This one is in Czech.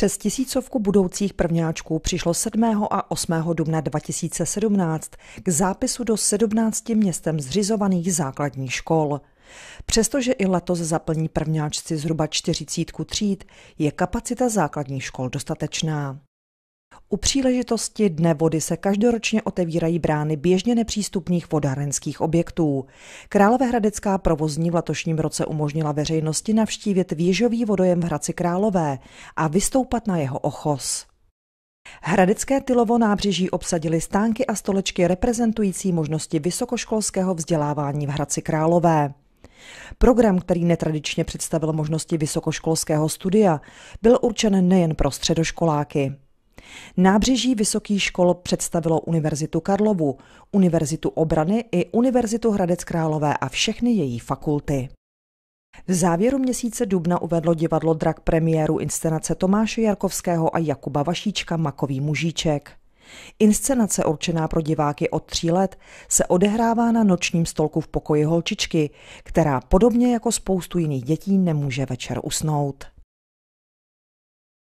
Přes tisícovku budoucích prvňáčků přišlo 7. a 8. dubna 2017 k zápisu do 17 městem zřizovaných základních škol. Přestože i letos zaplní prvňáčci zhruba čtyřicítku tříd, je kapacita základních škol dostatečná. U příležitosti Dne vody se každoročně otevírají brány běžně nepřístupných vodárenských objektů. Královéhradecká provozní v letošním roce umožnila veřejnosti navštívit věžový vodojem v Hradci Králové a vystoupat na jeho ochos. Hradecké Tylovo nábřeží obsadili stánky a stolečky reprezentující možnosti vysokoškolského vzdělávání v Hradci Králové. Program, který netradičně představil možnosti vysokoškolského studia, byl určen nejen pro středoškoláky. Nábřeží vysokých škol představilo Univerzitu Karlovu, Univerzitu obrany i Univerzitu Hradec Králové a všechny její fakulty. V závěru měsíce dubna uvedlo divadlo drak premiéru inscenace Tomáše Jarkovského a Jakuba Vašíčka Makový mužíček. Inscenace určená pro diváky od tří let se odehrává na nočním stolku v pokoji holčičky, která podobně jako spoustu jiných dětí nemůže večer usnout.